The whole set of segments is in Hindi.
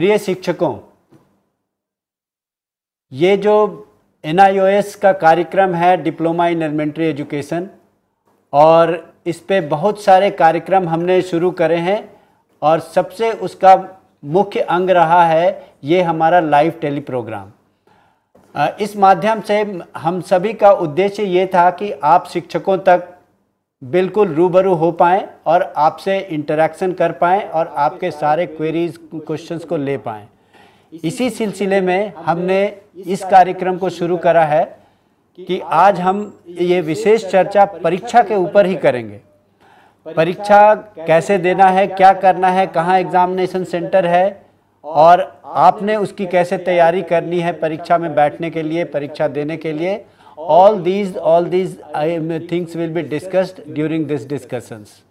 प्रिय शिक्षकों ये जो एन का कार्यक्रम है डिप्लोमा इन एलिमेंट्री एजुकेशन और इस पर बहुत सारे कार्यक्रम हमने शुरू करे हैं और सबसे उसका मुख्य अंग रहा है ये हमारा लाइव टेली प्रोग्राम इस माध्यम से हम सभी का उद्देश्य ये था कि आप शिक्षकों तक बिल्कुल रूबरू हो पाएँ और आपसे इंटरेक्शन कर पाएँ और आपके सारे क्वेरीज क्वेश्चंस को ले पाएँ इसी सिलसिले में हमने इस कार्यक्रम को शुरू करा है कि आज हम ये विशेष चर्चा परीक्षा के ऊपर ही करेंगे परीक्षा कैसे देना है क्या करना है कहाँ एग्ज़ामिनेशन सेंटर है और आपने उसकी कैसे तैयारी करनी है परीक्षा में बैठने के लिए परीक्षा देने के लिए all these all these things will be discussed during these discussions.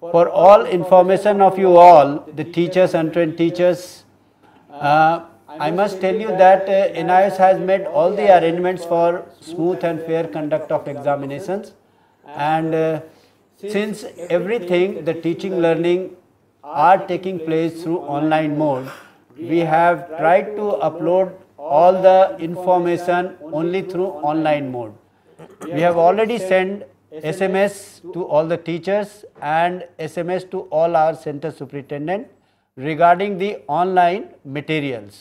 For all information of you all, the teachers and trained teachers, uh, I must tell you that uh, NIS has made all the arrangements for smooth and fair conduct of examinations and uh, since everything, the teaching learning are taking place through online mode, we have tried to upload all the information only through online mode. We have already sent SMS to all the teachers and SMS to all our center superintendent regarding the online materials.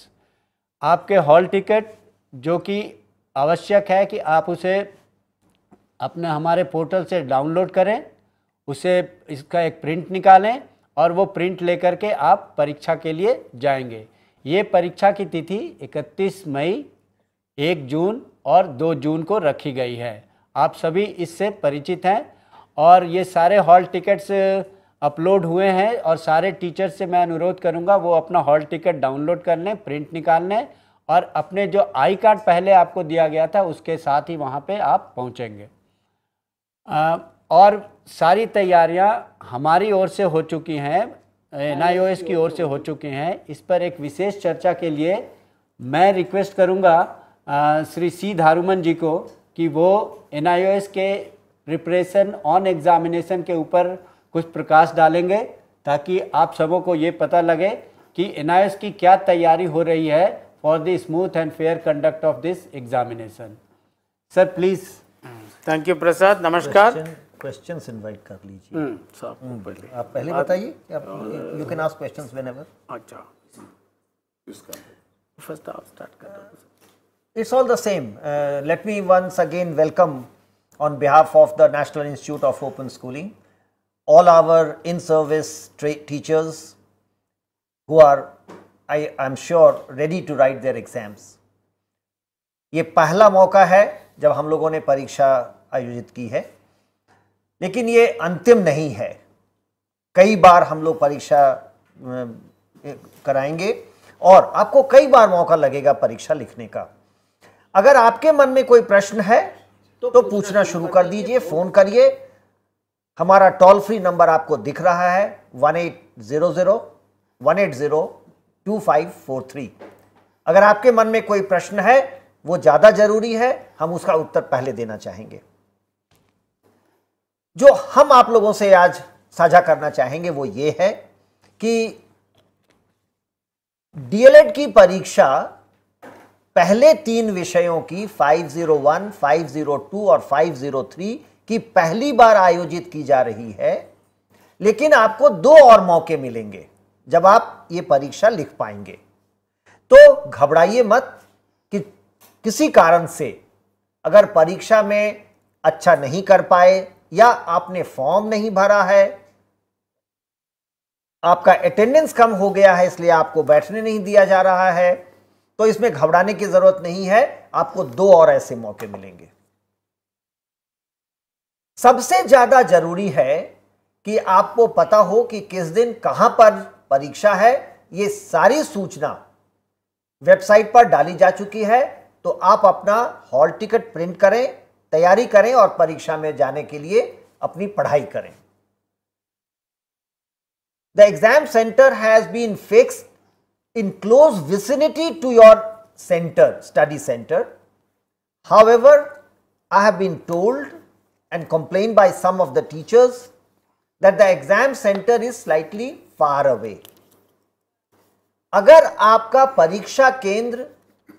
आपके hall ticket जो कि आवश्यक है कि आप उसे अपने हमारे portal से download करें उसे इसका एक print निकालें और वो print लेकर के आप परीक्षा के लिए जाएंगे ये परीक्षा की तिथि 31 मई 1 जून और 2 जून को रखी गई है आप सभी इससे परिचित हैं और ये सारे हॉल टिकट्स अपलोड हुए हैं और सारे टीचर से मैं अनुरोध करूंगा वो अपना हॉल टिकट डाउनलोड कर लें प्रिंट निकाल लें और अपने जो आई कार्ड पहले आपको दिया गया था उसके साथ ही वहाँ पर आप पहुँचेंगे और सारी तैयारियाँ हमारी ओर से हो चुकी हैं एन की ओर से हो चुके हैं इस पर एक विशेष चर्चा के लिए मैं रिक्वेस्ट करूंगा श्री सी धारूमन जी को कि वो एन के प्रिपरेशन ऑन एग्जामिनेशन के ऊपर कुछ प्रकाश डालेंगे ताकि आप सबों को ये पता लगे कि एन की क्या तैयारी हो रही है for the smooth and fair conduct of this examination sir please thank you Prasad नमस्कार क्वेश्चंस इनवाइट कर लीजिए हम्म, हम्म, पहले आप पहले बताइए you can ask questions whenever अच्छा इसका फर्स्ट आप स्टार्ट कर दो it's all the same let me once again welcome on behalf of the national institute of open schooling all our in service teachers who are I I am sure ready to write their exams ये पहला मौका है जब हम लोगों ने परीक्षा आयोजित की है लेकिन ये अंतिम नहीं है कई बार हम लोग परीक्षा कराएंगे और आपको कई बार मौका लगेगा परीक्षा लिखने का अगर आपके मन में कोई प्रश्न है तो, तो पूछना शुरू कर दीजिए फोन करिए हमारा टोल फ्री नंबर आपको दिख रहा है one eight zero zero one eight zero two five four three अगर आपके मन में कोई प्रश्न है वो ज़्यादा ज़रूरी है हम उसका उत्तर पहले देना चाहेंगे जो हम आप लोगों से आज साझा करना चाहेंगे वो ये है कि डीएलएड की परीक्षा पहले तीन विषयों की 501, 502 और 503 की पहली बार आयोजित की जा रही है लेकिन आपको दो और मौके मिलेंगे जब आप ये परीक्षा लिख पाएंगे तो घबराइए मत कि किसी कारण से अगर परीक्षा में अच्छा नहीं कर पाए या आपने फॉर्म नहीं भरा है आपका अटेंडेंस कम हो गया है इसलिए आपको बैठने नहीं दिया जा रहा है तो इसमें घबराने की जरूरत नहीं है आपको दो और ऐसे मौके मिलेंगे सबसे ज्यादा जरूरी है कि आपको पता हो कि किस दिन कहां पर परीक्षा है ये सारी सूचना वेबसाइट पर डाली जा चुकी है तो आप अपना हॉल टिकट प्रिंट करें तैयारी करें और परीक्षा में जाने के लिए अपनी पढ़ाई करें the exam centre has been fix in close vicinity to your centre study centre however I have been told and complain by some of the teachers that the exam centre is slightly far away अगर आपका परीक्षा केंद्र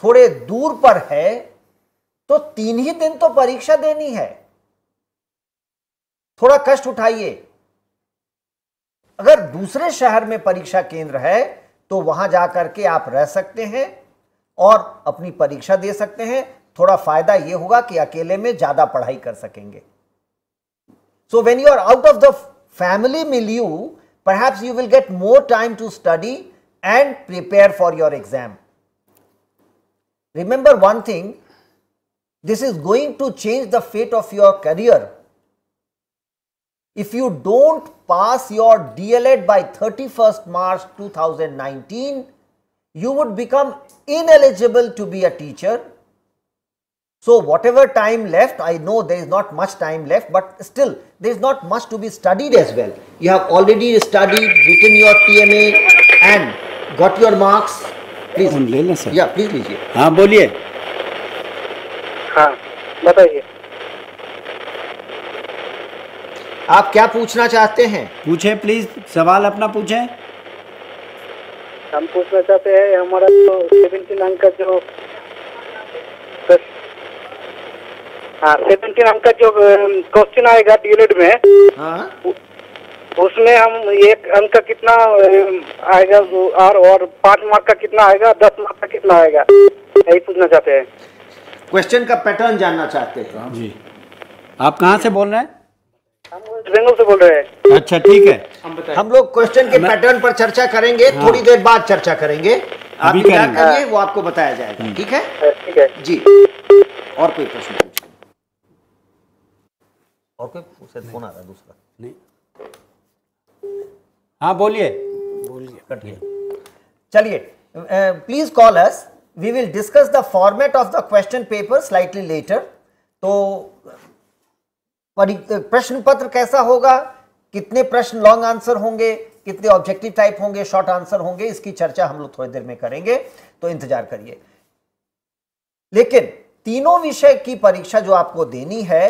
थोड़े दूर पर है तो तीन ही दिन तो परीक्षा देनी है थोड़ा कष्ट उठाइए अगर दूसरे शहर में परीक्षा केंद्र है तो वहां जाकर के आप रह सकते हैं और अपनी परीक्षा दे सकते हैं थोड़ा फायदा यह होगा कि अकेले में ज्यादा पढ़ाई कर सकेंगे so when you are out of the family you perhaps you will get more time to study and prepare for your exam remember one thing This is going to change the fate of your career. If you don't pass your DLED by 31st March 2019, you would become ineligible to be a teacher. So whatever time left, I know there is not much time left, but still there is not much to be studied as well. You have already studied, written your TMA and got your marks. Please. Yeah, please लीजिए. हाँ बोलिए. हाँ, बताइए आप क्या पूछना चाहते हैं पूछे प्लीज सवाल अपना पूछे हम पूछना चाहते हैं हमारा जो सेवेंटीन अंक का जो हाँ सेवेंटीन अंक का जो क्वेश्चन आएगा डीएलएड e में हाँ उसमें हम एक अंक का कितना आएगा और और मार्क का कितना आएगा दस मार्क का कितना आएगा यही पूछना चाहते हैं क्वेश्चन का पैटर्न जानना चाहते हैं जी आप कहाँ से बोल रहे हैं से बोल रहे हैं अच्छा ठीक है हम, हम लोग क्वेश्चन के पैटर्न पर चर्चा करेंगे हाँ। थोड़ी देर बाद चर्चा करेंगे आप क्या करिए वो आपको बताया जाएगा हम्म। ठीक है हाँ, ठीक है जी और कोई प्रश्न और कोई फोन आ रहा है दूसरा नहीं हाँ बोलिए बोलिए कटिए चलिए please call us we will discuss the format of the question paper slightly later तो प्रश्न पत्र कैसा होगा कितने प्रश्न लॉन्ग आंसर होंगे कितने ऑब्जेक्टिव टाइप होंगे शॉर्ट आंसर होंगे इसकी चर्चा हम लोग थोड़ी देर में करेंगे तो इंतजार करिए लेकिन तीनों विषय की परीक्षा जो आपको देनी है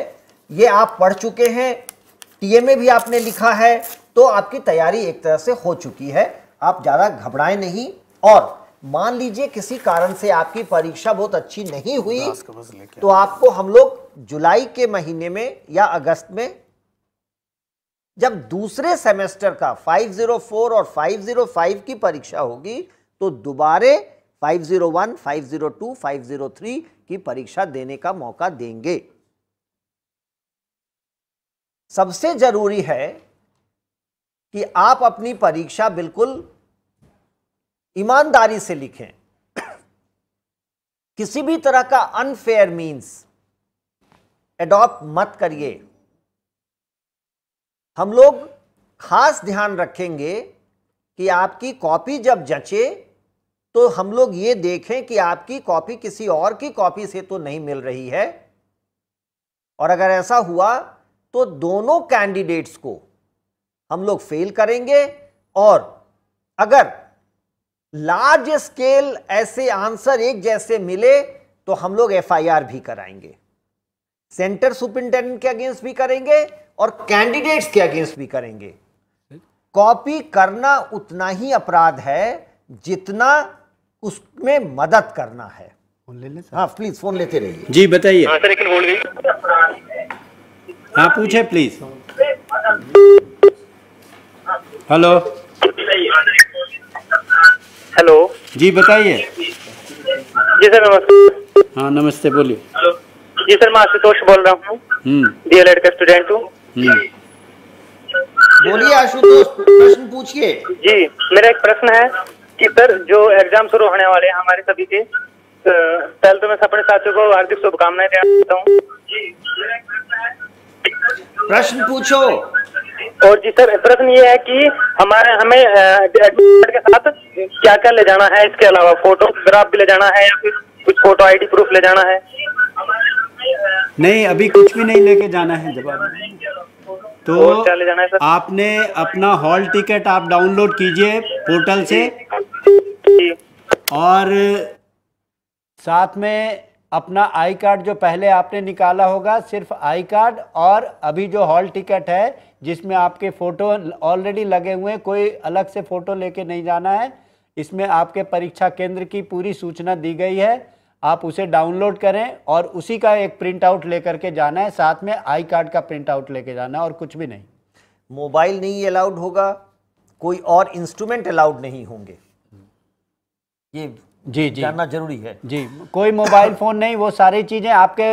ये आप पढ़ चुके हैं टीएमए भी आपने लिखा है तो आपकी तैयारी एक तरह से हो चुकी है आप ज़्यादा घबराएं नहीं और मान लीजिए किसी कारण से आपकी परीक्षा बहुत अच्छी नहीं हुई तो आपको हम लोग जुलाई के महीने में या अगस्त में जब दूसरे सेमेस्टर का 504 और 505 की परीक्षा होगी तो दोबारे 501, 502, 503 की परीक्षा देने का मौका देंगे सबसे जरूरी है कि आप अपनी परीक्षा बिल्कुल ईमानदारी से लिखें किसी भी तरह का अनफेयर मीन्स एडॉप्ट मत करिए हम लोग खास ध्यान रखेंगे कि आपकी कॉपी जब जचे तो हम लोग ये देखें कि आपकी कॉपी किसी और की कॉपी से तो नहीं मिल रही है और अगर ऐसा हुआ तो दोनों कैंडिडेट्स को हम लोग फेल करेंगे और अगर लार्ज स्केल ऐसे आंसर एक जैसे मिले तो हम लोग एफआईआर भी कराएंगे सेंटर सुपरिंटेंडेंट के अगेंस्ट भी करेंगे और कैंडिडेट्स के अगेंस्ट भी करेंगे कॉपी करना उतना ही अपराध है जितना उसमें मदद करना है फोन ले ले हाँ प्लीज फोन लेते रहिए जी बताइए हाँ, हाँ पूछे प्लीज हेलो हेलो जी बताइए जी सर नमस्ते हाँ नमस्ते बोलिए जी सर मैं आशुतोष बोल रहा हूँ डी एल एड का स्टूडेंट हूँ हम्म। बोलिए आशुतोष प्रश्न पूछिए जी मेरा एक प्रश्न है कि सर जो एग्जाम शुरू होने वाले हैं हमारे सभी के पहले तो मैं अपने साथियों को हार्दिक शुभकामनाएं देना चाहता हूँ प्रश्न पूछो और जी सर प्रश्न ये है कि हमारे हमें के साथ क्या क्या ले जाना है इसके अलावा फोटोग्राफ भी ले जाना है या फिर कुछ फोटो आईडी प्रूफ ले जाना है नहीं अभी कुछ भी नहीं लेके जाना है जवाब तो क्या ले जाना है सर आपने अपना हॉल टिकट आप डाउनलोड कीजिए पोर्टल से और साथ में अपना आई कार्ड जो पहले आपने निकाला होगा सिर्फ आई कार्ड और अभी जो हॉल टिकट है जिसमें आपके फ़ोटो ऑलरेडी लगे हुए हैं कोई अलग से फ़ोटो लेके नहीं जाना है इसमें आपके परीक्षा केंद्र की पूरी सूचना दी गई है आप उसे डाउनलोड करें और उसी का एक प्रिंट आउट लेकर के जाना है साथ में आई कार्ड का प्रिंट आउट लेके जाना है और कुछ भी नहीं मोबाइल नहीं अलाउड होगा कोई और इंस्ट्रूमेंट अलाउड नहीं होंगे ये जी जी जानना जरूरी है जी कोई मोबाइल फ़ोन नहीं वो सारी चीज़ें आपके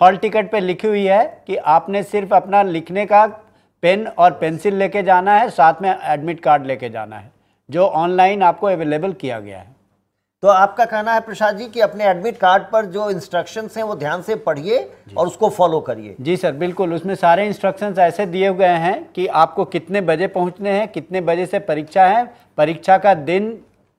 हॉल टिकट पे लिखी हुई है कि आपने सिर्फ अपना लिखने का पेन और पेंसिल लेके जाना है साथ में एडमिट कार्ड लेके जाना है जो ऑनलाइन आपको अवेलेबल किया गया है तो आपका कहना है प्रसाद जी कि अपने एडमिट कार्ड पर जो इंस्ट्रक्शंस हैं वो ध्यान से पढ़िए और उसको फॉलो करिए जी सर बिल्कुल उसमें सारे इंस्ट्रक्शंस ऐसे दिए गए हैं कि आपको कितने बजे पहुंचने हैं कितने बजे से परीक्षा है परीक्षा का दिन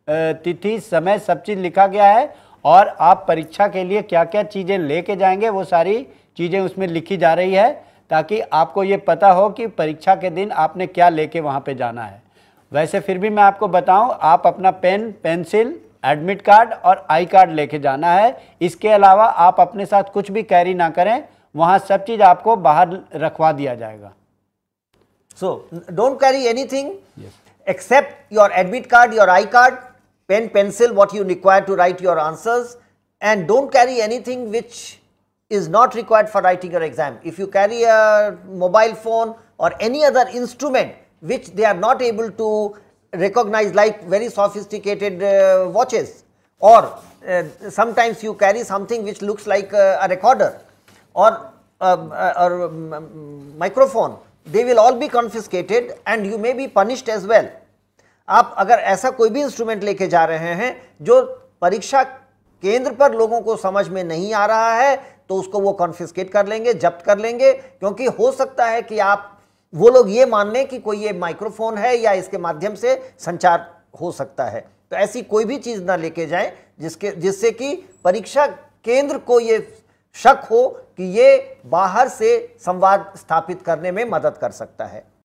तिथि समय सब चीज़ लिखा गया है और आप परीक्षा के लिए क्या क्या चीज़ें लेके जाएंगे वो सारी चीज़ें उसमें लिखी जा रही है ताकि आपको ये पता हो कि परीक्षा के दिन आपने क्या लेके वहाँ पे जाना है वैसे फिर भी मैं आपको बताऊँ आप अपना पेन पेंसिल एडमिट कार्ड और आई कार्ड लेके जाना है इसके अलावा आप अपने साथ कुछ भी कैरी ना करें वहाँ सब चीज़ आपको बाहर रखवा दिया जाएगा so don't carry thing except your admit card your I card pen, pencil what you require to write your answers and do not carry anything which is not required for writing your exam. If you carry a mobile phone or any other instrument which they are not able to recognize like very sophisticated uh, watches or uh, sometimes you carry something which looks like uh, a recorder or um, uh, or um, um, microphone they will all be confiscated and you may be punished as well आप अगर ऐसा कोई भी इंस्ट्रूमेंट लेके जा रहे हैं जो परीक्षा केंद्र पर लोगों को समझ में नहीं आ रहा है तो उसको वो कॉन्फिस्केट कर लेंगे जब्त कर लेंगे क्योंकि हो सकता है कि आप वो लोग ये मान लें कि कोई ये माइक्रोफोन है या इसके माध्यम से संचार हो सकता है तो ऐसी कोई भी चीज़ ना लेके जाएं जिसके जिससे कि परीक्षा केंद्र को ये शक हो कि ये बाहर से संवाद स्थापित करने में मदद कर सकता है